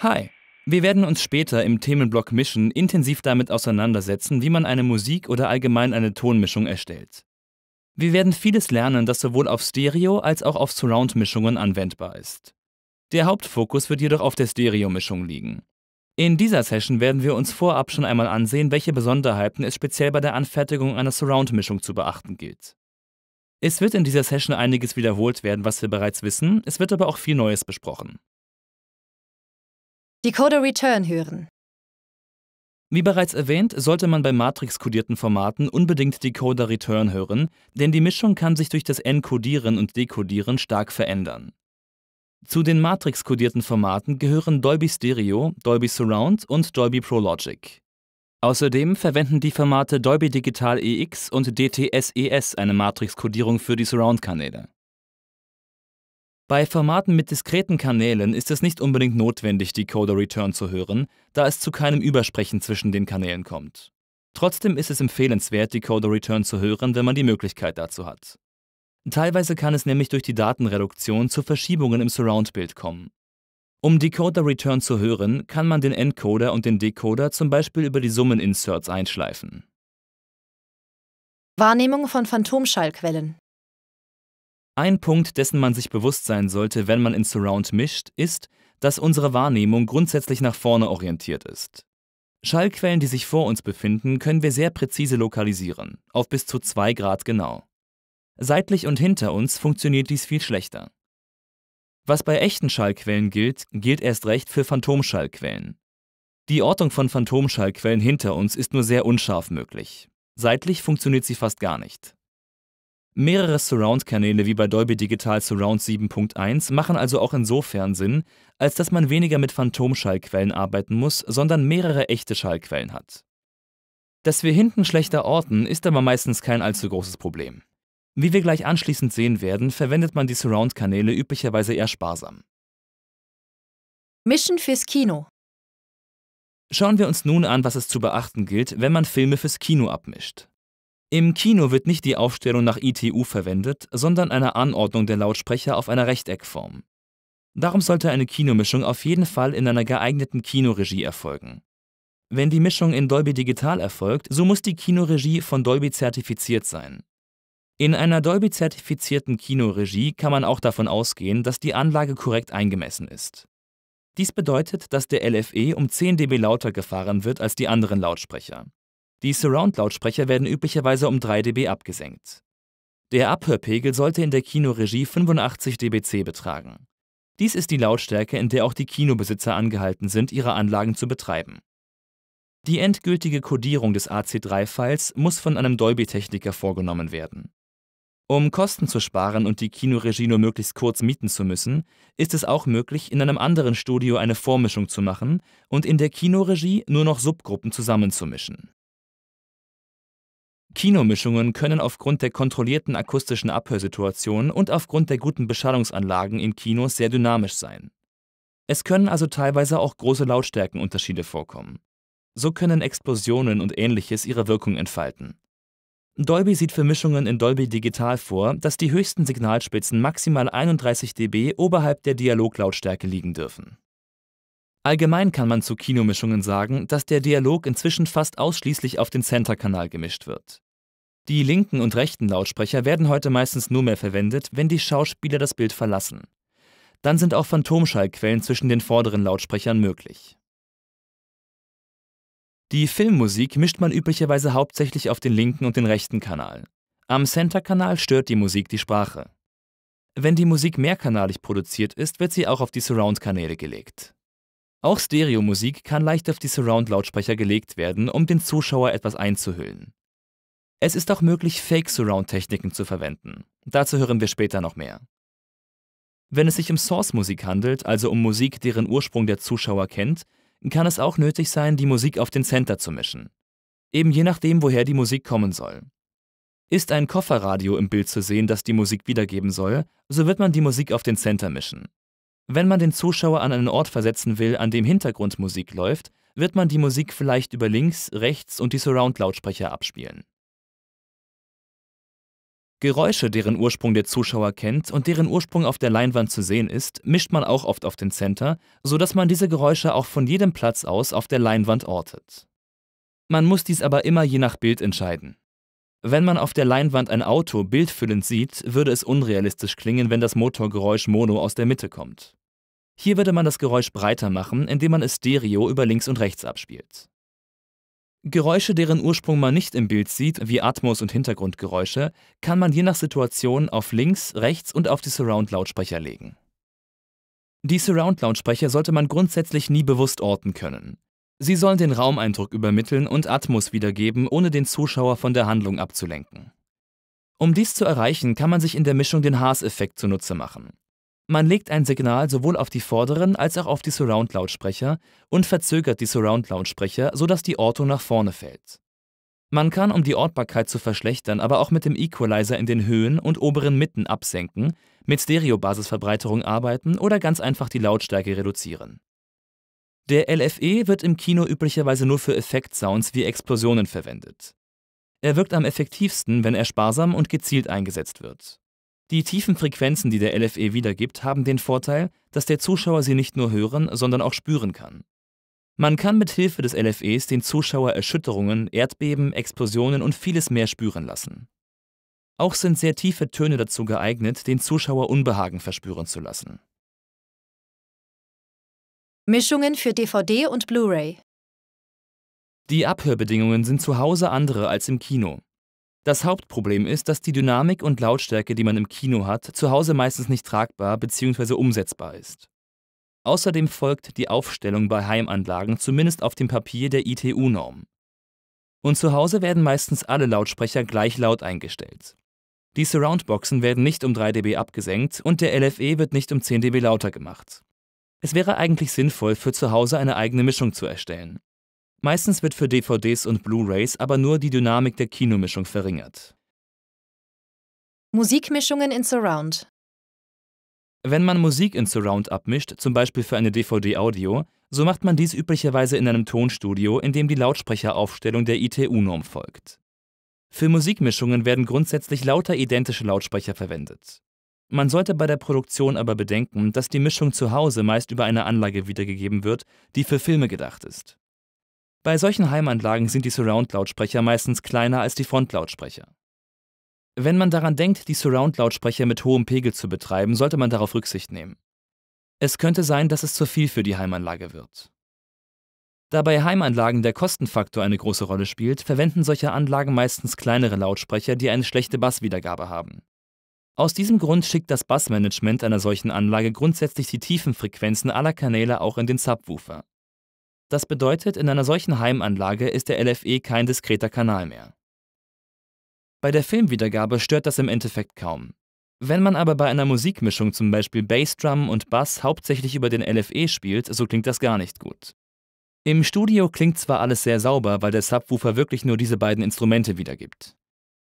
Hi! Wir werden uns später im Themenblock Mischen intensiv damit auseinandersetzen, wie man eine Musik oder allgemein eine Tonmischung erstellt. Wir werden vieles lernen, das sowohl auf Stereo als auch auf Surround-Mischungen anwendbar ist. Der Hauptfokus wird jedoch auf der Stereo-Mischung liegen. In dieser Session werden wir uns vorab schon einmal ansehen, welche Besonderheiten es speziell bei der Anfertigung einer Surround-Mischung zu beachten gilt. Es wird in dieser Session einiges wiederholt werden, was wir bereits wissen, es wird aber auch viel Neues besprochen. Decoder Return hören. Wie bereits erwähnt, sollte man bei matrix matrixkodierten Formaten unbedingt Decoder Return hören, denn die Mischung kann sich durch das Encodieren und Dekodieren stark verändern. Zu den matrix matrixkodierten Formaten gehören Dolby Stereo, Dolby Surround und Dolby Pro Logic. Außerdem verwenden die Formate Dolby Digital EX und DTSES e eine matrix Matrixkodierung für die Surround-Kanäle. Bei Formaten mit diskreten Kanälen ist es nicht unbedingt notwendig, Decoder Return zu hören, da es zu keinem Übersprechen zwischen den Kanälen kommt. Trotzdem ist es empfehlenswert, Decoder Return zu hören, wenn man die Möglichkeit dazu hat. Teilweise kann es nämlich durch die Datenreduktion zu Verschiebungen im Surround-Bild kommen. Um Decoder Return zu hören, kann man den Encoder und den Decoder zum Beispiel über die Summeninserts einschleifen. Wahrnehmung von Phantomschallquellen ein Punkt, dessen man sich bewusst sein sollte, wenn man in Surround mischt, ist, dass unsere Wahrnehmung grundsätzlich nach vorne orientiert ist. Schallquellen, die sich vor uns befinden, können wir sehr präzise lokalisieren, auf bis zu 2 Grad genau. Seitlich und hinter uns funktioniert dies viel schlechter. Was bei echten Schallquellen gilt, gilt erst recht für Phantomschallquellen. Die Ortung von Phantomschallquellen hinter uns ist nur sehr unscharf möglich. Seitlich funktioniert sie fast gar nicht. Mehrere Surround-Kanäle wie bei Dolby Digital Surround 7.1 machen also auch insofern Sinn, als dass man weniger mit Phantomschallquellen arbeiten muss, sondern mehrere echte Schallquellen hat. Dass wir hinten schlechter orten, ist aber meistens kein allzu großes Problem. Wie wir gleich anschließend sehen werden, verwendet man die Surround-Kanäle üblicherweise eher sparsam. Mischen fürs Kino. Schauen wir uns nun an, was es zu beachten gilt, wenn man Filme fürs Kino abmischt. Im Kino wird nicht die Aufstellung nach ITU verwendet, sondern eine Anordnung der Lautsprecher auf einer Rechteckform. Darum sollte eine Kinomischung auf jeden Fall in einer geeigneten Kinoregie erfolgen. Wenn die Mischung in Dolby Digital erfolgt, so muss die Kinoregie von Dolby zertifiziert sein. In einer Dolby-zertifizierten Kinoregie kann man auch davon ausgehen, dass die Anlage korrekt eingemessen ist. Dies bedeutet, dass der LFE um 10 dB lauter gefahren wird als die anderen Lautsprecher. Die Surround-Lautsprecher werden üblicherweise um 3 dB abgesenkt. Der Abhörpegel sollte in der Kinoregie 85 dBc betragen. Dies ist die Lautstärke, in der auch die Kinobesitzer angehalten sind, ihre Anlagen zu betreiben. Die endgültige Codierung des AC3-Files muss von einem Dolby-Techniker vorgenommen werden. Um Kosten zu sparen und die Kinoregie nur möglichst kurz mieten zu müssen, ist es auch möglich, in einem anderen Studio eine Vormischung zu machen und in der Kinoregie nur noch Subgruppen zusammenzumischen. Kinomischungen können aufgrund der kontrollierten akustischen Abhörsituation und aufgrund der guten Beschallungsanlagen in Kinos sehr dynamisch sein. Es können also teilweise auch große Lautstärkenunterschiede vorkommen. So können Explosionen und ähnliches ihre Wirkung entfalten. Dolby sieht für Mischungen in Dolby Digital vor, dass die höchsten Signalspitzen maximal 31 dB oberhalb der Dialoglautstärke liegen dürfen. Allgemein kann man zu Kinomischungen sagen, dass der Dialog inzwischen fast ausschließlich auf den Center-Kanal gemischt wird. Die linken und rechten Lautsprecher werden heute meistens nur mehr verwendet, wenn die Schauspieler das Bild verlassen. Dann sind auch Phantomschallquellen zwischen den vorderen Lautsprechern möglich. Die Filmmusik mischt man üblicherweise hauptsächlich auf den linken und den rechten Kanal. Am Center-Kanal stört die Musik die Sprache. Wenn die Musik mehrkanalig produziert ist, wird sie auch auf die Surround-Kanäle gelegt. Auch Stereomusik kann leicht auf die Surround-Lautsprecher gelegt werden, um den Zuschauer etwas einzuhüllen. Es ist auch möglich, Fake-Surround-Techniken zu verwenden. Dazu hören wir später noch mehr. Wenn es sich um Source-Musik handelt, also um Musik, deren Ursprung der Zuschauer kennt, kann es auch nötig sein, die Musik auf den Center zu mischen. Eben je nachdem, woher die Musik kommen soll. Ist ein Kofferradio im Bild zu sehen, das die Musik wiedergeben soll, so wird man die Musik auf den Center mischen. Wenn man den Zuschauer an einen Ort versetzen will, an dem Hintergrundmusik läuft, wird man die Musik vielleicht über links, rechts und die Surround-Lautsprecher abspielen. Geräusche, deren Ursprung der Zuschauer kennt und deren Ursprung auf der Leinwand zu sehen ist, mischt man auch oft auf den Center, sodass man diese Geräusche auch von jedem Platz aus auf der Leinwand ortet. Man muss dies aber immer je nach Bild entscheiden. Wenn man auf der Leinwand ein Auto bildfüllend sieht, würde es unrealistisch klingen, wenn das Motorgeräusch Mono aus der Mitte kommt. Hier würde man das Geräusch breiter machen, indem man es stereo über links und rechts abspielt. Geräusche, deren Ursprung man nicht im Bild sieht, wie Atmos- und Hintergrundgeräusche, kann man je nach Situation auf links, rechts und auf die Surround-Lautsprecher legen. Die Surround-Lautsprecher sollte man grundsätzlich nie bewusst orten können. Sie sollen den Raumeindruck übermitteln und Atmos wiedergeben, ohne den Zuschauer von der Handlung abzulenken. Um dies zu erreichen, kann man sich in der Mischung den Haas-Effekt zunutze machen. Man legt ein Signal sowohl auf die vorderen als auch auf die Surround-Lautsprecher und verzögert die Surround-Lautsprecher, sodass die Ortung nach vorne fällt. Man kann, um die Ortbarkeit zu verschlechtern, aber auch mit dem Equalizer in den Höhen und oberen Mitten absenken, mit Stereobasisverbreiterung arbeiten oder ganz einfach die Lautstärke reduzieren. Der LFE wird im Kino üblicherweise nur für Effekt-Sounds wie Explosionen verwendet. Er wirkt am effektivsten, wenn er sparsam und gezielt eingesetzt wird. Die tiefen Frequenzen, die der LFE wiedergibt, haben den Vorteil, dass der Zuschauer sie nicht nur hören, sondern auch spüren kann. Man kann mit Hilfe des LFEs den Zuschauer Erschütterungen, Erdbeben, Explosionen und vieles mehr spüren lassen. Auch sind sehr tiefe Töne dazu geeignet, den Zuschauer Unbehagen verspüren zu lassen. Mischungen für DVD und Blu-ray. Die Abhörbedingungen sind zu Hause andere als im Kino. Das Hauptproblem ist, dass die Dynamik und Lautstärke, die man im Kino hat, zu Hause meistens nicht tragbar bzw. umsetzbar ist. Außerdem folgt die Aufstellung bei Heimanlagen zumindest auf dem Papier der ITU-Norm. Und zu Hause werden meistens alle Lautsprecher gleich laut eingestellt. Die Surroundboxen werden nicht um 3 dB abgesenkt und der LFE wird nicht um 10 dB lauter gemacht. Es wäre eigentlich sinnvoll, für zu Hause eine eigene Mischung zu erstellen. Meistens wird für DVDs und Blu-rays aber nur die Dynamik der Kinomischung verringert. Musikmischungen in Surround. Wenn man Musik in Surround abmischt, zum Beispiel für eine DVD-Audio, so macht man dies üblicherweise in einem Tonstudio, in dem die Lautsprecheraufstellung der ITU-Norm folgt. Für Musikmischungen werden grundsätzlich lauter identische Lautsprecher verwendet. Man sollte bei der Produktion aber bedenken, dass die Mischung zu Hause meist über eine Anlage wiedergegeben wird, die für Filme gedacht ist. Bei solchen Heimanlagen sind die Surround-Lautsprecher meistens kleiner als die Front-Lautsprecher. Wenn man daran denkt, die Surround-Lautsprecher mit hohem Pegel zu betreiben, sollte man darauf Rücksicht nehmen. Es könnte sein, dass es zu viel für die Heimanlage wird. Da bei Heimanlagen der Kostenfaktor eine große Rolle spielt, verwenden solche Anlagen meistens kleinere Lautsprecher, die eine schlechte Basswiedergabe haben. Aus diesem Grund schickt das Bassmanagement einer solchen Anlage grundsätzlich die tiefen Frequenzen aller Kanäle auch in den Subwoofer. Das bedeutet, in einer solchen Heimanlage ist der LFE kein diskreter Kanal mehr. Bei der Filmwiedergabe stört das im Endeffekt kaum. Wenn man aber bei einer Musikmischung zum Beispiel Bassdrum und Bass hauptsächlich über den LFE spielt, so klingt das gar nicht gut. Im Studio klingt zwar alles sehr sauber, weil der Subwoofer wirklich nur diese beiden Instrumente wiedergibt.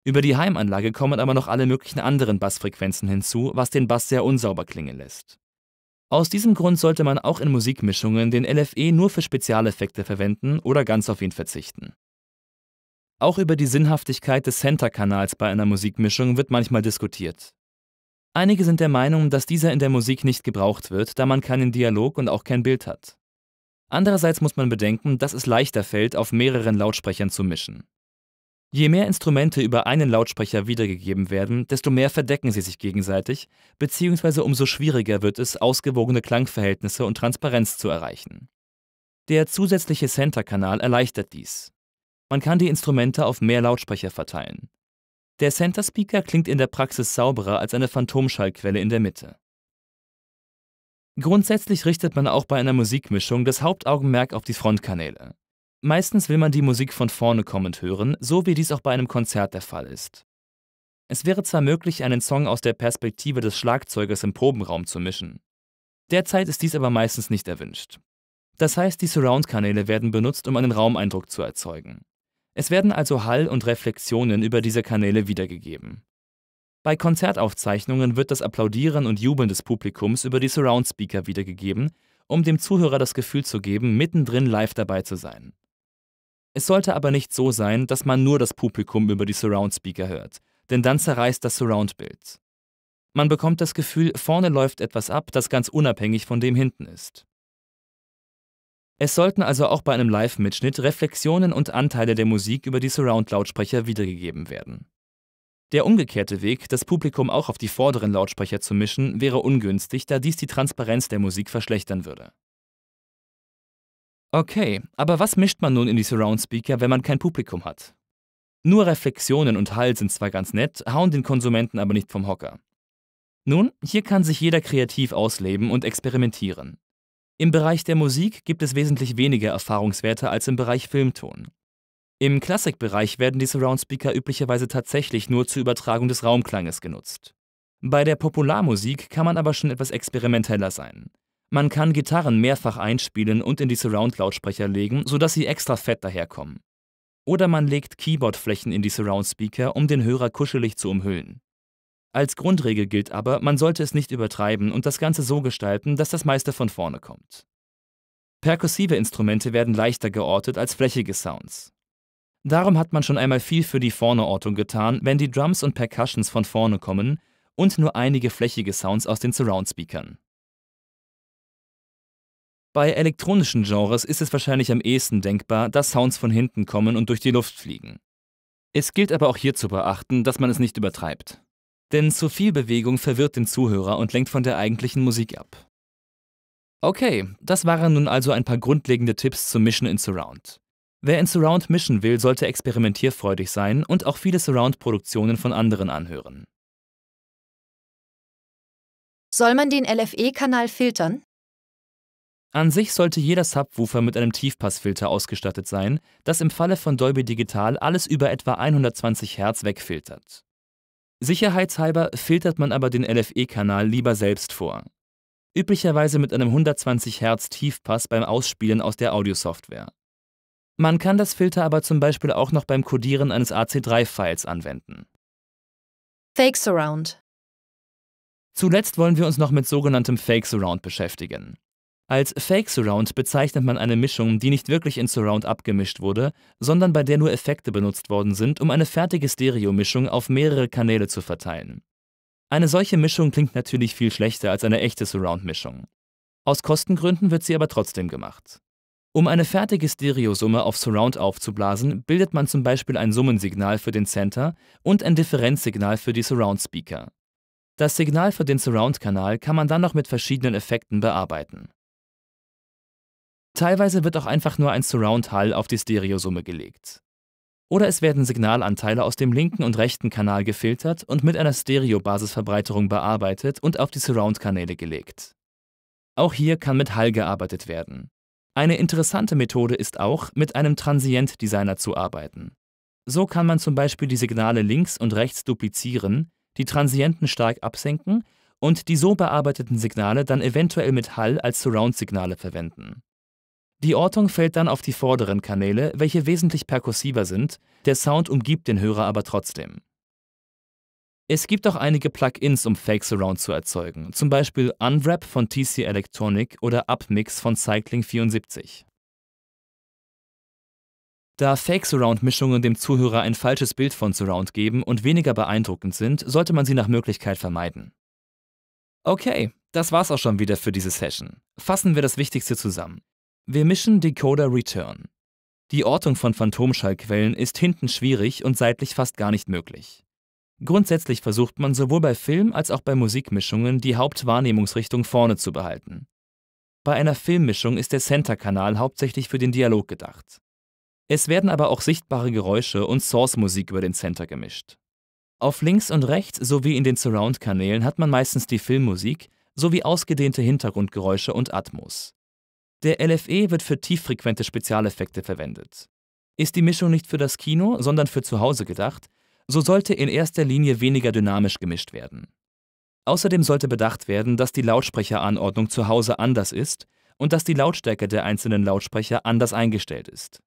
Über die Heimanlage kommen aber noch alle möglichen anderen Bassfrequenzen hinzu, was den Bass sehr unsauber klingen lässt. Aus diesem Grund sollte man auch in Musikmischungen den LFE nur für Spezialeffekte verwenden oder ganz auf ihn verzichten. Auch über die Sinnhaftigkeit des Center-Kanals bei einer Musikmischung wird manchmal diskutiert. Einige sind der Meinung, dass dieser in der Musik nicht gebraucht wird, da man keinen Dialog und auch kein Bild hat. Andererseits muss man bedenken, dass es leichter fällt, auf mehreren Lautsprechern zu mischen. Je mehr Instrumente über einen Lautsprecher wiedergegeben werden, desto mehr verdecken sie sich gegenseitig, beziehungsweise umso schwieriger wird es, ausgewogene Klangverhältnisse und Transparenz zu erreichen. Der zusätzliche Center-Kanal erleichtert dies. Man kann die Instrumente auf mehr Lautsprecher verteilen. Der Center-Speaker klingt in der Praxis sauberer als eine Phantomschallquelle in der Mitte. Grundsätzlich richtet man auch bei einer Musikmischung das Hauptaugenmerk auf die Frontkanäle. Meistens will man die Musik von vorne kommend hören, so wie dies auch bei einem Konzert der Fall ist. Es wäre zwar möglich, einen Song aus der Perspektive des Schlagzeugers im Probenraum zu mischen. Derzeit ist dies aber meistens nicht erwünscht. Das heißt, die Surround-Kanäle werden benutzt, um einen Raumeindruck zu erzeugen. Es werden also Hall und Reflexionen über diese Kanäle wiedergegeben. Bei Konzertaufzeichnungen wird das Applaudieren und Jubeln des Publikums über die Surround-Speaker wiedergegeben, um dem Zuhörer das Gefühl zu geben, mittendrin live dabei zu sein. Es sollte aber nicht so sein, dass man nur das Publikum über die Surround-Speaker hört, denn dann zerreißt das Surround-Bild. Man bekommt das Gefühl, vorne läuft etwas ab, das ganz unabhängig von dem hinten ist. Es sollten also auch bei einem Live-Mitschnitt Reflexionen und Anteile der Musik über die Surround-Lautsprecher wiedergegeben werden. Der umgekehrte Weg, das Publikum auch auf die vorderen Lautsprecher zu mischen, wäre ungünstig, da dies die Transparenz der Musik verschlechtern würde. Okay, aber was mischt man nun in die Surround Speaker, wenn man kein Publikum hat? Nur Reflexionen und Hall sind zwar ganz nett, hauen den Konsumenten aber nicht vom Hocker. Nun, hier kann sich jeder kreativ ausleben und experimentieren. Im Bereich der Musik gibt es wesentlich weniger Erfahrungswerte als im Bereich Filmton. Im Klassikbereich werden die Surround Speaker üblicherweise tatsächlich nur zur Übertragung des Raumklanges genutzt. Bei der Popularmusik kann man aber schon etwas experimenteller sein. Man kann Gitarren mehrfach einspielen und in die Surround-Lautsprecher legen, sodass sie extra fett daherkommen. Oder man legt Keyboardflächen in die Surround-Speaker, um den Hörer kuschelig zu umhüllen. Als Grundregel gilt aber, man sollte es nicht übertreiben und das Ganze so gestalten, dass das meiste von vorne kommt. Perkussive Instrumente werden leichter geortet als flächige Sounds. Darum hat man schon einmal viel für die Vorneortung getan, wenn die Drums und Percussions von vorne kommen und nur einige flächige Sounds aus den Surround-Speakern. Bei elektronischen Genres ist es wahrscheinlich am ehesten denkbar, dass Sounds von hinten kommen und durch die Luft fliegen. Es gilt aber auch hier zu beachten, dass man es nicht übertreibt. Denn zu viel Bewegung verwirrt den Zuhörer und lenkt von der eigentlichen Musik ab. Okay, das waren nun also ein paar grundlegende Tipps zum Mischen in Surround. Wer in Surround mischen will, sollte experimentierfreudig sein und auch viele Surround-Produktionen von anderen anhören. Soll man den LFE-Kanal filtern? An sich sollte jeder Subwoofer mit einem Tiefpassfilter ausgestattet sein, das im Falle von Dolby Digital alles über etwa 120 Hertz wegfiltert. Sicherheitshalber filtert man aber den LFE-Kanal lieber selbst vor. Üblicherweise mit einem 120 Hertz Tiefpass beim Ausspielen aus der Audiosoftware. Man kann das Filter aber zum Beispiel auch noch beim Codieren eines AC3-Files anwenden. Fake Surround Zuletzt wollen wir uns noch mit sogenanntem Fake Surround beschäftigen. Als Fake Surround bezeichnet man eine Mischung, die nicht wirklich in Surround abgemischt wurde, sondern bei der nur Effekte benutzt worden sind, um eine fertige Stereo-Mischung auf mehrere Kanäle zu verteilen. Eine solche Mischung klingt natürlich viel schlechter als eine echte Surround-Mischung. Aus Kostengründen wird sie aber trotzdem gemacht. Um eine fertige Stereosumme auf Surround aufzublasen, bildet man zum Beispiel ein Summensignal für den Center und ein Differenzsignal für die Surround-Speaker. Das Signal für den Surround-Kanal kann man dann noch mit verschiedenen Effekten bearbeiten. Teilweise wird auch einfach nur ein Surround-Hall auf die Stereosumme gelegt. Oder es werden Signalanteile aus dem linken und rechten Kanal gefiltert und mit einer Stereobasisverbreiterung bearbeitet und auf die Surround-Kanäle gelegt. Auch hier kann mit Hall gearbeitet werden. Eine interessante Methode ist auch, mit einem Transient-Designer zu arbeiten. So kann man zum Beispiel die Signale links und rechts duplizieren, die Transienten stark absenken und die so bearbeiteten Signale dann eventuell mit Hall als Surround-Signale verwenden. Die Ortung fällt dann auf die vorderen Kanäle, welche wesentlich perkussiver sind, der Sound umgibt den Hörer aber trotzdem. Es gibt auch einige Plugins, um Fake Surround zu erzeugen, zum Beispiel Unwrap von TC Electronic oder Upmix von Cycling74. Da Fake Surround-Mischungen dem Zuhörer ein falsches Bild von Surround geben und weniger beeindruckend sind, sollte man sie nach Möglichkeit vermeiden. Okay, das war's auch schon wieder für diese Session. Fassen wir das Wichtigste zusammen. Wir mischen Decoder Return. Die Ortung von Phantomschallquellen ist hinten schwierig und seitlich fast gar nicht möglich. Grundsätzlich versucht man sowohl bei Film- als auch bei Musikmischungen die Hauptwahrnehmungsrichtung vorne zu behalten. Bei einer Filmmischung ist der Center-Kanal hauptsächlich für den Dialog gedacht. Es werden aber auch sichtbare Geräusche und Source-Musik über den Center gemischt. Auf links und rechts sowie in den Surround-Kanälen hat man meistens die Filmmusik sowie ausgedehnte Hintergrundgeräusche und Atmos. Der LFE wird für tieffrequente Spezialeffekte verwendet. Ist die Mischung nicht für das Kino, sondern für zu Hause gedacht, so sollte in erster Linie weniger dynamisch gemischt werden. Außerdem sollte bedacht werden, dass die Lautsprecheranordnung zu Hause anders ist und dass die Lautstärke der einzelnen Lautsprecher anders eingestellt ist.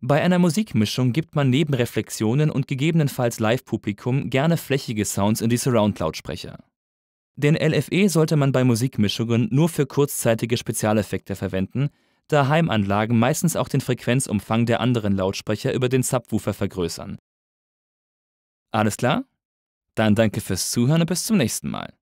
Bei einer Musikmischung gibt man neben Reflexionen und gegebenenfalls Live-Publikum gerne flächige Sounds in die Surround-Lautsprecher. Den LFE sollte man bei Musikmischungen nur für kurzzeitige Spezialeffekte verwenden, da Heimanlagen meistens auch den Frequenzumfang der anderen Lautsprecher über den Subwoofer vergrößern. Alles klar? Dann danke fürs Zuhören und bis zum nächsten Mal.